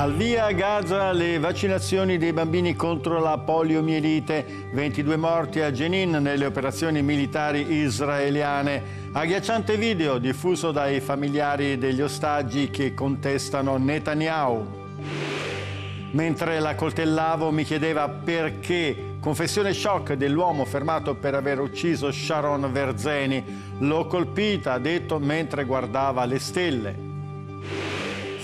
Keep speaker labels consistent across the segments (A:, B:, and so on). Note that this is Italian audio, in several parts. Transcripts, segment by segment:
A: Al via Gaza le vaccinazioni dei bambini contro la poliomielite, 22 morti a Jenin nelle operazioni militari israeliane. Agghiacciante video diffuso dai familiari degli ostaggi che contestano Netanyahu. Mentre la coltellavo mi chiedeva perché, confessione shock dell'uomo fermato per aver ucciso Sharon Verzeni. L'ho colpita, ha detto, mentre guardava le stelle.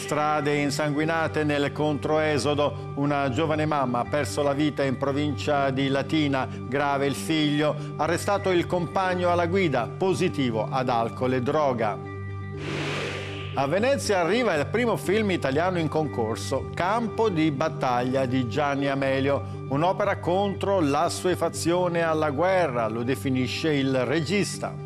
A: Strade insanguinate nel controesodo, una giovane mamma ha perso la vita in provincia di Latina, grave il figlio, arrestato il compagno alla guida, positivo ad alcol e droga. A Venezia arriva il primo film italiano in concorso, Campo di battaglia di Gianni Amelio, un'opera contro l'assuefazione alla guerra, lo definisce il regista.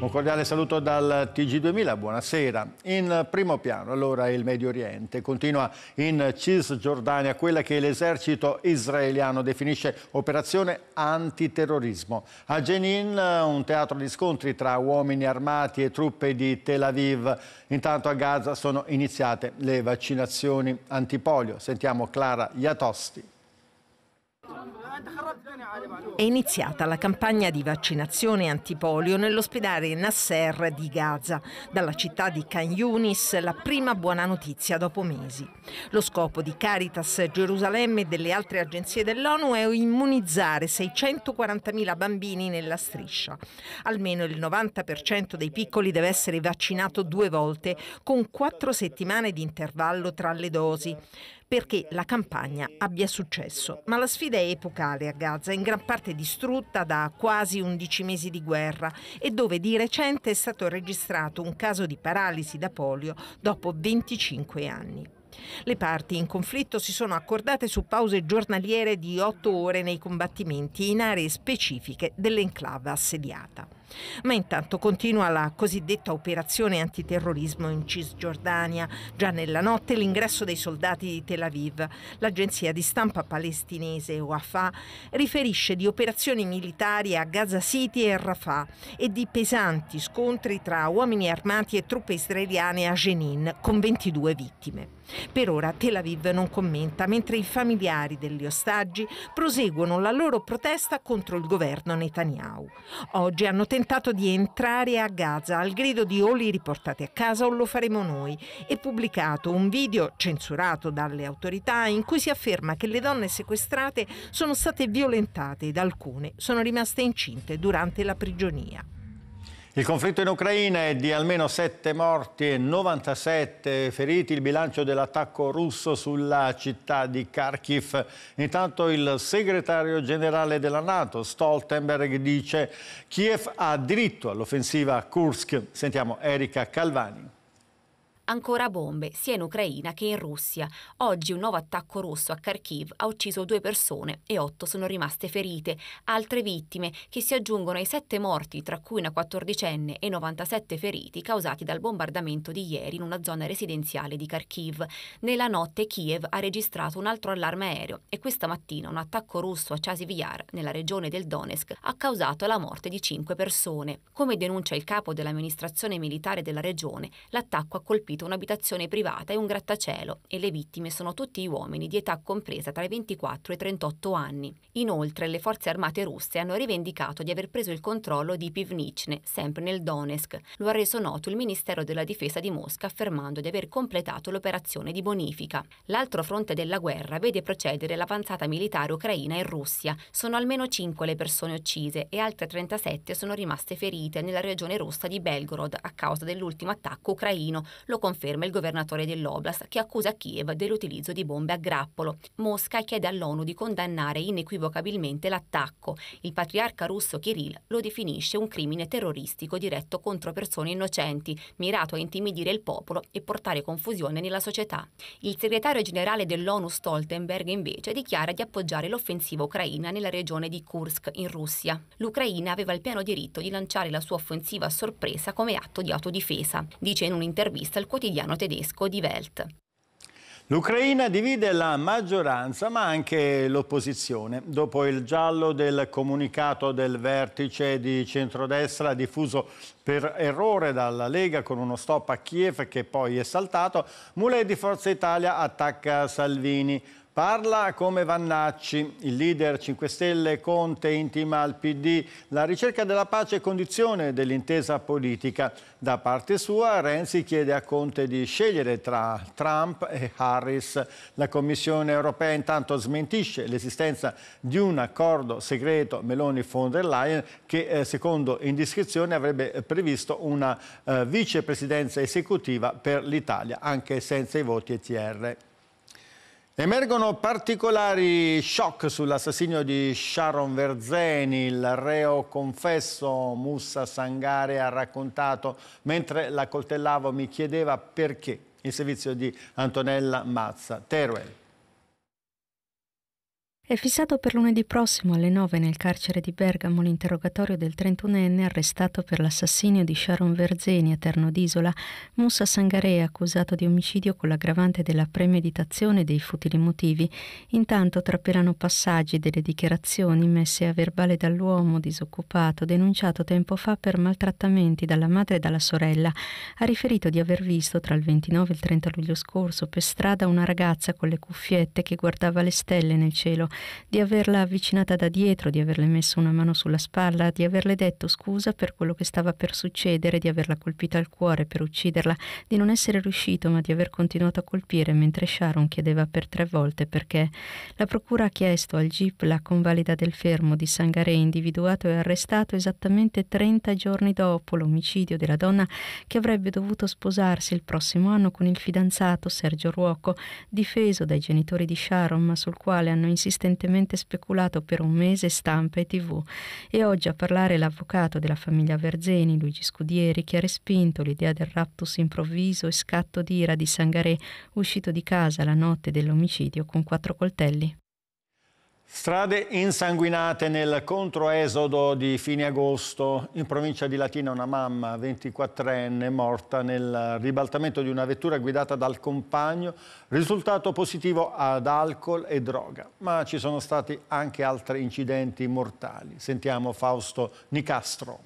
A: Un cordiale saluto dal TG2000, buonasera. In primo piano allora il Medio Oriente. Continua in Cisgiordania quella che l'esercito israeliano definisce operazione antiterrorismo. A Jenin un teatro di scontri tra uomini armati e truppe di Tel Aviv. Intanto a Gaza sono iniziate le vaccinazioni antipolio. Sentiamo Clara Iatosti. È iniziata
B: la campagna di vaccinazione antipolio nell'ospedale Nasser di Gaza. Dalla città di Khan Yunis la prima buona notizia dopo mesi. Lo scopo di Caritas Gerusalemme e delle altre agenzie dell'ONU è immunizzare 640.000 bambini nella striscia. Almeno il 90% dei piccoli deve essere vaccinato due volte con quattro settimane di intervallo tra le dosi perché la campagna abbia successo. Ma la sfida è epocale ospedale a Gaza, in gran parte distrutta da quasi 11 mesi di guerra e dove di recente è stato registrato un caso di paralisi da polio dopo 25 anni. Le parti in conflitto si sono accordate su pause giornaliere di 8 ore nei combattimenti in aree specifiche dell'enclave assediata. Ma intanto continua la cosiddetta operazione antiterrorismo in Cisgiordania. Già nella notte l'ingresso dei soldati di Tel Aviv. L'agenzia di stampa palestinese Wafa riferisce di operazioni militari a Gaza City e Rafah e di pesanti scontri tra uomini armati e truppe israeliane a Jenin con 22 vittime. Per ora Tel Aviv non commenta, mentre i familiari degli ostaggi proseguono la loro protesta contro il governo Netanyahu. Oggi hanno tenuto tentato di entrare a Gaza al grido di o li riportate a casa o lo faremo noi e pubblicato un video censurato dalle autorità in cui si afferma che le donne sequestrate sono state violentate ed alcune sono rimaste incinte durante la prigionia.
A: Il conflitto in Ucraina è di almeno 7 morti e 97 feriti, il bilancio dell'attacco russo sulla città di Kharkiv. Intanto il segretario generale della Nato, Stoltenberg, dice che Kiev ha diritto all'offensiva a Kursk. Sentiamo Erika Calvani.
C: Ancora bombe sia in Ucraina che in Russia. Oggi un nuovo attacco russo a Kharkiv ha ucciso due persone e otto sono rimaste ferite. Altre vittime che si aggiungono ai sette morti, tra cui una quattordicenne e 97 feriti causati dal bombardamento di ieri in una zona residenziale di Kharkiv. Nella notte Kiev ha registrato un altro allarme aereo e questa mattina un attacco russo a Chasivyar, nella regione del Donetsk, ha causato la morte di cinque persone. Come denuncia il capo dell'amministrazione militare della regione, l'attacco ha colpito costruito un'abitazione privata e un grattacielo e le vittime sono tutti uomini di età compresa tra i 24 e i 38 anni. Inoltre le forze armate russe hanno rivendicato di aver preso il controllo di Pivnichne, sempre nel Donetsk. Lo ha reso noto il Ministero della Difesa di Mosca affermando di aver completato l'operazione di bonifica. L'altro fronte della guerra vede procedere l'avanzata militare ucraina in Russia. Sono almeno 5 le persone uccise e altre 37 sono rimaste ferite nella regione russa di Belgorod a causa dell'ultimo attacco ucraino. Lo conferma il governatore dell'Oblast, che accusa Kiev dell'utilizzo di bombe a grappolo. Mosca chiede all'ONU di condannare inequivocabilmente l'attacco. Il patriarca russo Kirill lo definisce un crimine terroristico diretto contro persone innocenti, mirato a intimidire il popolo e portare confusione nella società. Il segretario generale dell'ONU Stoltenberg invece dichiara di appoggiare l'offensiva ucraina nella regione di Kursk, in Russia. L'Ucraina aveva il pieno diritto di lanciare la sua offensiva a sorpresa come atto di autodifesa, dice in un'intervista il quotidiano quotidiano tedesco Die Welt.
A: L'Ucraina divide la maggioranza ma anche l'opposizione. Dopo il giallo del comunicato del vertice di centrodestra diffuso per errore dalla Lega con uno stop a Kiev che poi è saltato, Mulè di Forza Italia attacca Salvini. Parla come Vannacci, il leader 5 Stelle Conte intima al PD la ricerca della pace e condizione dell'intesa politica. Da parte sua Renzi chiede a Conte di scegliere tra Trump e Harris. La Commissione europea intanto smentisce l'esistenza di un accordo segreto Meloni-von der Leyen che eh, secondo indiscrezione avrebbe previsto una eh, vicepresidenza esecutiva per l'Italia anche senza i voti ETR. Emergono particolari shock sull'assassinio di Sharon Verzeni, il reo confesso Mussa Sangare ha raccontato mentre la coltellavo mi chiedeva perché il servizio di Antonella Mazza. Teruel.
D: È fissato per lunedì prossimo alle 9 nel carcere di Bergamo l'interrogatorio del 31enne arrestato per l'assassinio di Sharon Verzeni a Terno d'Isola, Musa Sangare accusato di omicidio con l'aggravante della premeditazione dei futili motivi. Intanto trapelano passaggi delle dichiarazioni messe a verbale dall'uomo disoccupato denunciato tempo fa per maltrattamenti dalla madre e dalla sorella. Ha riferito di aver visto tra il 29 e il 30 luglio scorso per strada una ragazza con le cuffiette che guardava le stelle nel cielo di averla avvicinata da dietro, di averle messo una mano sulla spalla, di averle detto scusa per quello che stava per succedere, di averla colpita al cuore per ucciderla, di non essere riuscito ma di aver continuato a colpire mentre Sharon chiedeva per tre volte perché. La procura ha chiesto al GIP la convalida del fermo di Sangare individuato e arrestato esattamente 30 giorni dopo l'omicidio della donna che avrebbe dovuto sposarsi il prossimo anno con il fidanzato Sergio Ruoco, difeso dai genitori di Sharon ma sul quale hanno insistito ardentemente speculato per un mese stampa e tv e oggi a parlare l'avvocato della famiglia Verzeni, Luigi Scudieri, che ha respinto l'idea del raptus improvviso e scatto d'ira di Sangaré uscito di casa la notte dell'omicidio con quattro coltelli.
A: Strade insanguinate nel controesodo di fine agosto. In provincia di Latina una mamma 24enne morta nel ribaltamento di una vettura guidata dal compagno, risultato positivo ad alcol e droga. Ma ci sono stati anche altri incidenti mortali. Sentiamo Fausto Nicastro.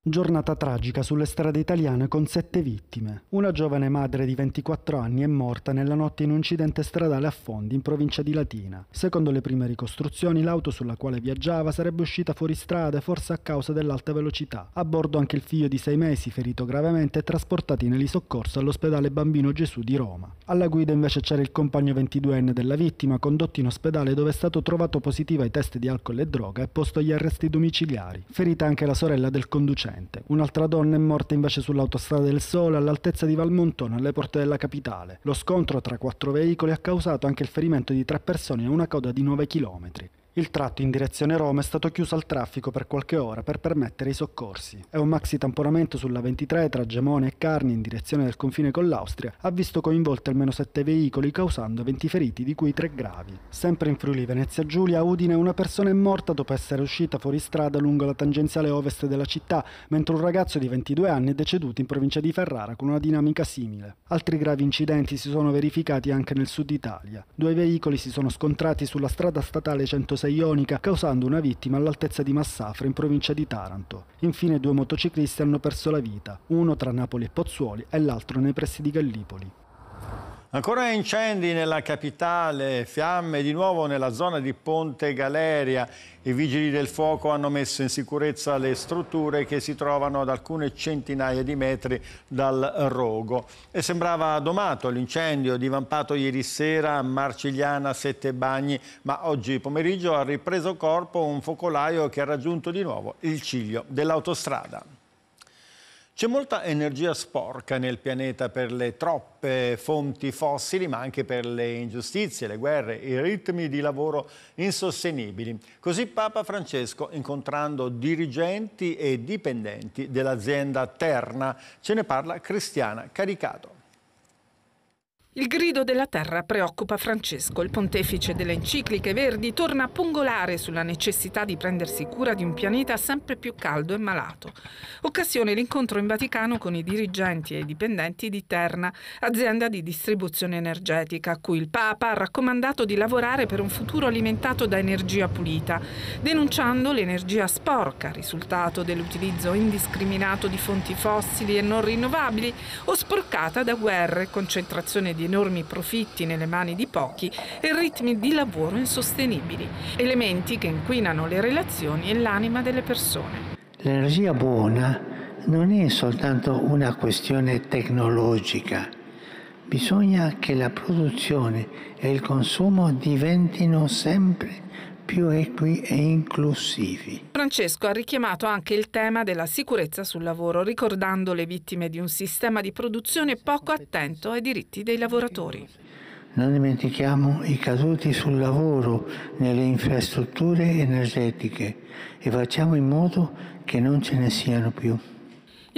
E: Giornata tragica sulle strade italiane con sette vittime. Una giovane madre di 24 anni è morta nella notte in un incidente stradale a Fondi, in provincia di Latina. Secondo le prime ricostruzioni, l'auto sulla quale viaggiava sarebbe uscita fuori strada, forse a causa dell'alta velocità. A bordo anche il figlio di sei mesi, ferito gravemente, e trasportato in elisoccorso all'ospedale Bambino Gesù di Roma. Alla guida invece c'era il compagno 22enne della vittima, condotto in ospedale dove è stato trovato positivo ai test di alcol e droga e posto agli arresti domiciliari. Ferita anche la sorella del conducente recente. Un'altra donna è morta invece sull'autostrada del Sole all'altezza di Valmontone, alle porte della capitale. Lo scontro tra quattro veicoli ha causato anche il ferimento di tre persone e una coda di 9 km. Il tratto in direzione Roma è stato chiuso al traffico per qualche ora per permettere i soccorsi È un maxi tamponamento sulla 23 tra Gemone e Carni in direzione del confine con l'Austria ha visto coinvolti almeno 7 veicoli causando 20 feriti di cui 3 gravi. Sempre in Friuli Venezia Giulia, a Udine una persona è morta dopo essere uscita fuori strada lungo la tangenziale ovest della città, mentre un ragazzo di 22 anni è deceduto in provincia di Ferrara con una dinamica simile. Altri gravi incidenti si sono verificati anche nel sud Italia. Due veicoli si sono scontrati sulla strada statale 106 ionica, causando una vittima all'altezza di Massafra in provincia di Taranto. Infine due motociclisti hanno perso la vita, uno tra Napoli e Pozzuoli e l'altro nei pressi di Gallipoli.
A: Ancora incendi nella capitale, fiamme di nuovo nella zona di Ponte Galeria. I vigili del fuoco hanno messo in sicurezza le strutture che si trovano ad alcune centinaia di metri dal rogo. E sembrava domato l'incendio divampato ieri sera a Marcigliana Sette Bagni, ma oggi pomeriggio ha ripreso corpo un focolaio che ha raggiunto di nuovo il ciglio dell'autostrada. C'è molta energia sporca nel pianeta per le troppe fonti fossili, ma anche per le ingiustizie, le guerre, i ritmi di lavoro insostenibili. Così Papa Francesco, incontrando dirigenti e dipendenti dell'azienda Terna, ce ne parla Cristiana Caricato.
F: Il grido della terra preoccupa Francesco. Il pontefice delle encicliche verdi torna a pungolare sulla necessità di prendersi cura di un pianeta sempre più caldo e malato. Occasione l'incontro in Vaticano con i dirigenti e i dipendenti di Terna, azienda di distribuzione energetica, a cui il Papa ha raccomandato di lavorare per un futuro alimentato da energia pulita, denunciando l'energia sporca, risultato dell'utilizzo indiscriminato di fonti fossili e non rinnovabili o sporcata da guerre, e concentrazione di enormi profitti nelle mani di pochi e ritmi di lavoro insostenibili, elementi che inquinano le relazioni e l'anima delle persone.
G: L'energia buona non è soltanto una questione tecnologica, bisogna che la produzione e il consumo diventino sempre più equi e inclusivi.
F: Francesco ha richiamato anche il tema della sicurezza sul lavoro, ricordando le vittime di un sistema di produzione poco attento ai diritti dei lavoratori.
G: Non dimentichiamo i caduti sul lavoro nelle infrastrutture energetiche e facciamo in modo che non ce ne siano più.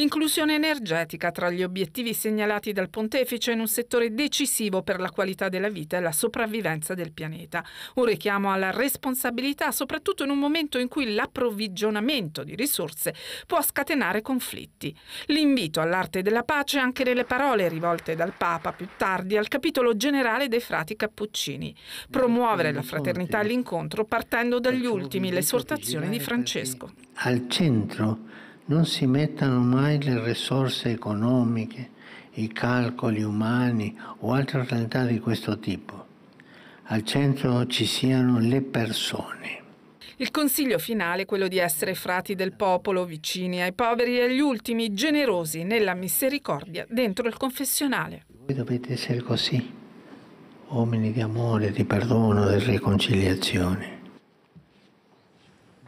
F: Inclusione energetica tra gli obiettivi segnalati dal pontefice in un settore decisivo per la qualità della vita e la sopravvivenza del pianeta. Un richiamo alla responsabilità, soprattutto in un momento in cui l'approvvigionamento di risorse può scatenare conflitti. L'invito all'arte della pace anche nelle parole rivolte dal Papa più tardi al capitolo generale dei frati cappuccini. Promuovere la fraternità all'incontro partendo dagli ultimi, l'esortazione di Francesco.
G: Al centro non si mettano mai le risorse economiche, i calcoli umani o altre realtà di questo tipo. Al centro ci siano le persone.
F: Il consiglio finale è quello di essere frati del popolo, vicini ai poveri e agli ultimi, generosi nella misericordia dentro il confessionale.
G: Voi dovete essere così, uomini di amore, di perdono, di riconciliazione.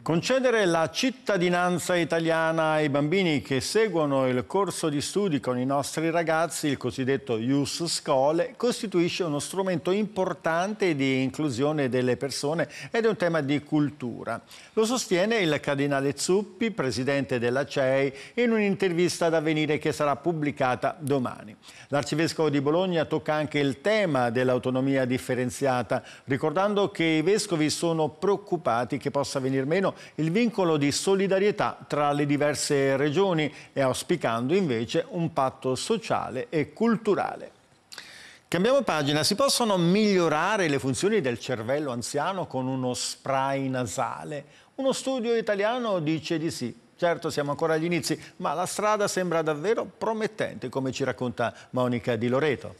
A: Concedere la cittadinanza italiana ai bambini che seguono il corso di studi con i nostri ragazzi, il cosiddetto Ius Scole, costituisce uno strumento importante di inclusione delle persone ed è un tema di cultura. Lo sostiene il cardinale Zuppi, presidente della CEI, in un'intervista ad avvenire che sarà pubblicata domani. L'arcivescovo di Bologna tocca anche il tema dell'autonomia differenziata, ricordando che i vescovi sono preoccupati che possa venir meno il vincolo di solidarietà tra le diverse regioni e auspicando invece un patto sociale e culturale. Cambiamo pagina, si possono migliorare le funzioni del cervello anziano con uno spray nasale? Uno studio italiano dice di sì. Certo, siamo ancora agli inizi, ma la strada sembra davvero promettente, come ci racconta Monica Di Loreto.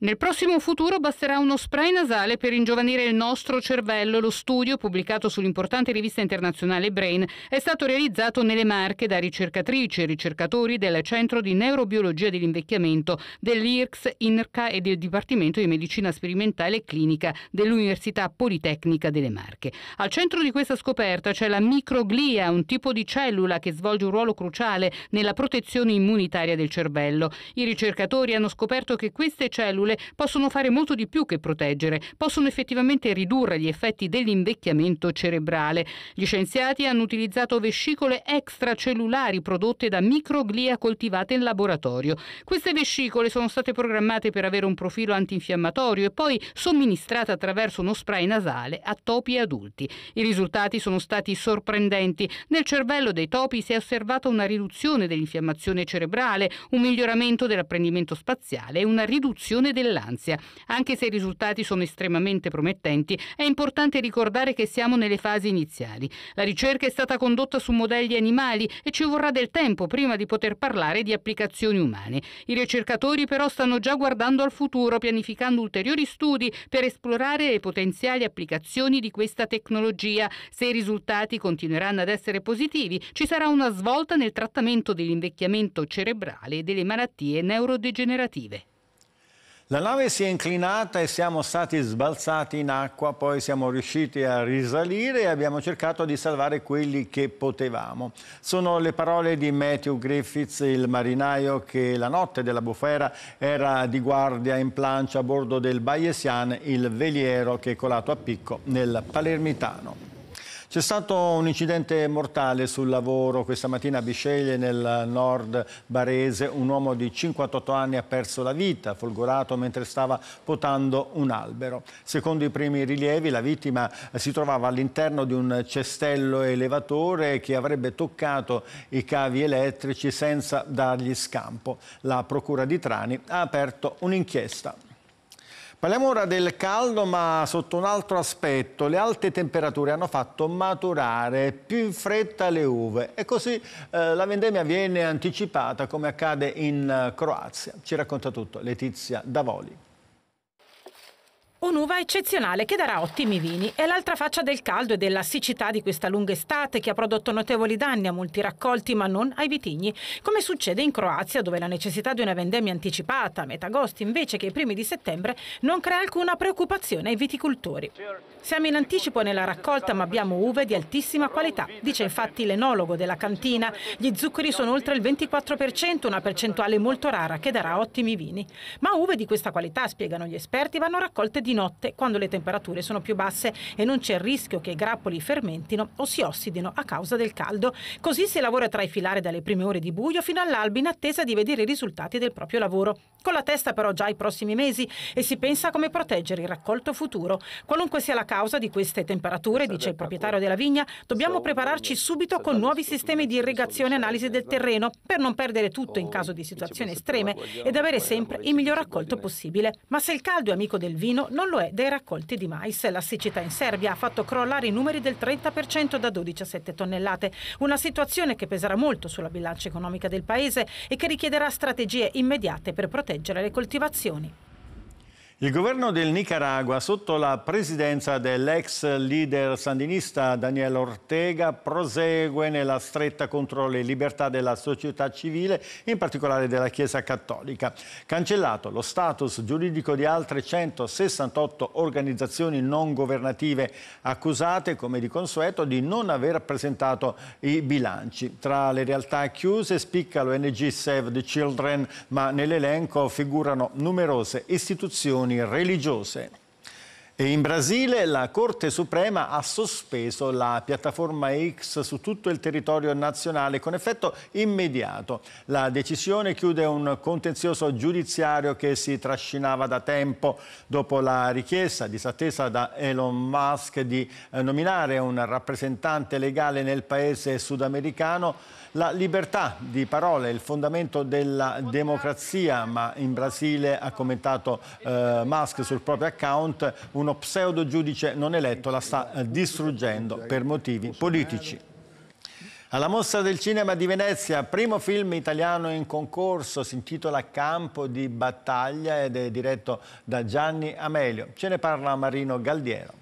H: Nel prossimo futuro basterà uno spray nasale per ingiovanire il nostro cervello. Lo studio, pubblicato sull'importante rivista internazionale Brain, è stato realizzato nelle Marche da ricercatrici e ricercatori del Centro di Neurobiologia dell'Invecchiamento dell'IRCS, INRCA e del Dipartimento di Medicina Sperimentale e Clinica dell'Università Politecnica delle Marche. Al centro di questa scoperta c'è la microglia, un tipo di cellula che svolge un ruolo cruciale nella protezione immunitaria del cervello. I ricercatori hanno scoperto che queste cellule cellule possono fare molto di più che proteggere, possono effettivamente ridurre gli effetti dell'invecchiamento cerebrale. Gli scienziati hanno utilizzato vescicole extracellulari prodotte da microglia coltivate in laboratorio. Queste vescicole sono state programmate per avere un profilo antinfiammatorio e poi somministrate attraverso uno spray nasale a topi adulti. I risultati sono stati sorprendenti. Nel cervello dei topi si è osservata una riduzione dell'infiammazione cerebrale, un miglioramento dell'apprendimento spaziale e una riduzione del dell'ansia. Anche se i risultati sono estremamente promettenti, è importante ricordare che siamo nelle fasi iniziali. La ricerca è stata condotta su modelli animali e ci vorrà del tempo prima di poter parlare di applicazioni umane. I ricercatori però stanno già guardando al futuro, pianificando ulteriori studi per esplorare le potenziali applicazioni di questa tecnologia. Se i risultati continueranno ad essere positivi, ci sarà una svolta nel trattamento dell'invecchiamento cerebrale e delle malattie neurodegenerative.
A: La nave si è inclinata e siamo stati sbalzati in acqua, poi siamo riusciti a risalire e abbiamo cercato di salvare quelli che potevamo. Sono le parole di Matthew Griffiths, il marinaio che la notte della bufera era di guardia in plancia a bordo del Bayesian, il veliero che è colato a picco nel Palermitano. C'è stato un incidente mortale sul lavoro questa mattina a Bisceglie nel nord barese. Un uomo di 58 anni ha perso la vita, folgorato mentre stava potando un albero. Secondo i primi rilievi la vittima si trovava all'interno di un cestello elevatore che avrebbe toccato i cavi elettrici senza dargli scampo. La procura di Trani ha aperto un'inchiesta. Parliamo ora del caldo ma sotto un altro aspetto. Le alte temperature hanno fatto maturare più in fretta le uve e così eh, la vendemmia viene anticipata come accade in eh, Croazia. Ci racconta tutto Letizia Davoli.
I: Un'uva eccezionale che darà ottimi vini. È l'altra faccia del caldo e della siccità di questa lunga estate che ha prodotto notevoli danni a molti raccolti ma non ai vitigni, come succede in Croazia dove la necessità di una vendemmia anticipata a metà agosto invece che ai primi di settembre non crea alcuna preoccupazione ai viticoltori. Siamo in anticipo nella raccolta ma abbiamo uve di altissima qualità, dice infatti l'enologo della cantina. Gli zuccheri sono oltre il 24%, una percentuale molto rara che darà ottimi vini. Ma uve di questa qualità, spiegano gli esperti, vanno raccolte di di notte quando le temperature sono più basse e non c'è il rischio che i grappoli fermentino o si ossidino a causa del caldo. Così si lavora tra i filari dalle prime ore di buio fino all'alba in attesa di vedere i risultati del proprio lavoro. Con la testa però già ai prossimi mesi e si pensa a come proteggere il raccolto futuro. Qualunque sia la causa di queste temperature, dice il proprietario della vigna, dobbiamo prepararci subito con nuovi sistemi di irrigazione e analisi del terreno per non perdere tutto in caso di situazioni estreme ed avere sempre il miglior raccolto possibile. Ma se il caldo è amico del vino, non lo è dei raccolti di mais. La siccità in Serbia ha fatto crollare i numeri del 30% da 12 a 7 tonnellate, una situazione che peserà molto sulla bilancia economica del paese e che richiederà strategie immediate per proteggere le coltivazioni.
A: Il governo del Nicaragua, sotto la presidenza dell'ex leader sandinista Daniel Ortega, prosegue nella stretta contro le libertà della società civile, in particolare della Chiesa Cattolica. Cancellato lo status giuridico di altre 168 organizzazioni non governative accusate, come di consueto, di non aver presentato i bilanci. Tra le realtà chiuse spicca l'ONG Save the Children, ma nell'elenco figurano numerose istituzioni religiose. E in Brasile la Corte Suprema ha sospeso la piattaforma X su tutto il territorio nazionale con effetto immediato. La decisione chiude un contenzioso giudiziario che si trascinava da tempo dopo la richiesta disattesa da Elon Musk di eh, nominare un rappresentante legale nel paese sudamericano. La libertà di parola è il fondamento della democrazia, ma in Brasile ha commentato eh, Musk sul proprio account un uno pseudo giudice non eletto la sta eh, distruggendo per motivi politici. Alla Mostra del Cinema di Venezia, primo film italiano in concorso, si intitola Campo di battaglia ed è diretto da Gianni Amelio. Ce ne parla Marino Galdiero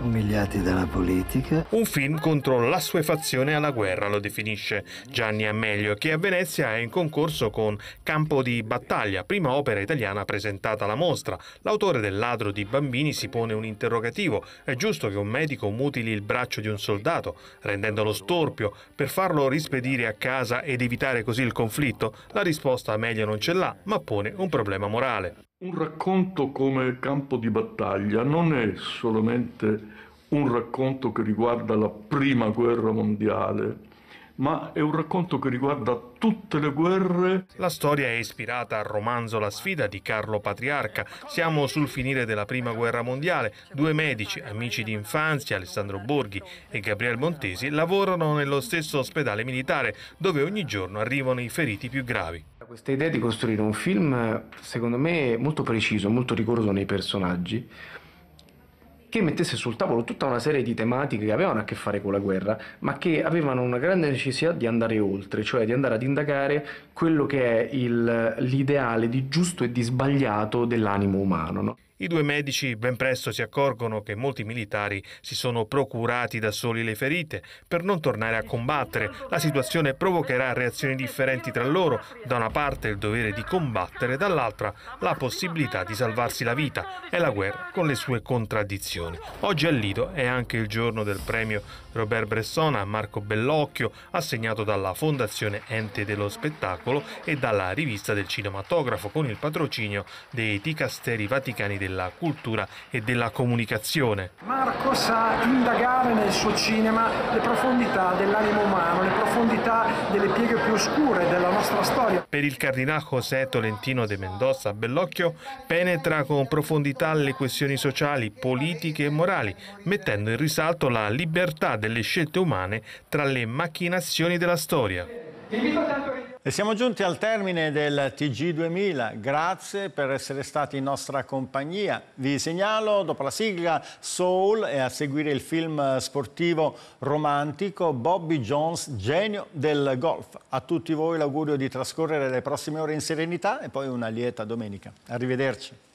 J: umiliati dalla politica. Un film contro l'assuefazione alla guerra, lo definisce Gianni Amelio, che a Venezia è in concorso con Campo di battaglia, prima opera italiana presentata alla mostra. L'autore del ladro di bambini si pone un interrogativo. È giusto che un medico mutili il braccio di un soldato, rendendolo storpio, per farlo rispedire a casa ed evitare così il conflitto? La risposta Amelio non ce l'ha, ma pone un problema morale.
A: Un racconto come campo di battaglia non è solamente un racconto che riguarda la prima guerra mondiale, ma è un racconto
J: che riguarda tutte le guerre. La storia è ispirata al romanzo La sfida di Carlo Patriarca. Siamo sul finire della Prima Guerra Mondiale. Due medici, amici di infanzia, Alessandro Borghi e Gabriele Montesi, lavorano nello stesso ospedale militare, dove ogni giorno arrivano i feriti più gravi questa idea di costruire un film, secondo me, molto preciso, molto rigoroso nei personaggi, che mettesse sul tavolo tutta una serie di tematiche che avevano a che fare con la guerra, ma che avevano una grande necessità di andare oltre, cioè di andare ad indagare quello che è il, l'ideale di giusto e di sbagliato dell'animo umano. No? I due medici ben presto si accorgono che molti militari si sono procurati da soli le ferite per non tornare a combattere. La situazione provocherà reazioni differenti tra loro, da una parte il dovere di combattere, dall'altra la possibilità di salvarsi la vita e la guerra con le sue contraddizioni. Oggi a Lido è anche il giorno del premio Robert Bresson a Marco Bellocchio, assegnato dalla Fondazione Ente dello Spettacolo e dalla rivista del cinematografo con il patrocinio dei Dicasteri Vaticani del della cultura e della comunicazione.
E: Marco sa indagare nel suo cinema le profondità dell'animo umano, le profondità delle pieghe più oscure della nostra storia.
J: Per il cardinale José Tolentino de Mendoza, Bellocchio penetra con profondità le questioni sociali, politiche e morali, mettendo in risalto la libertà delle scelte umane tra le macchinazioni della storia.
A: E siamo giunti al termine del TG2000, grazie per essere stati in nostra compagnia. Vi segnalo dopo la sigla Soul e a seguire il film sportivo romantico Bobby Jones, genio del golf. A tutti voi l'augurio di trascorrere le prossime ore in serenità e poi una lieta domenica. Arrivederci.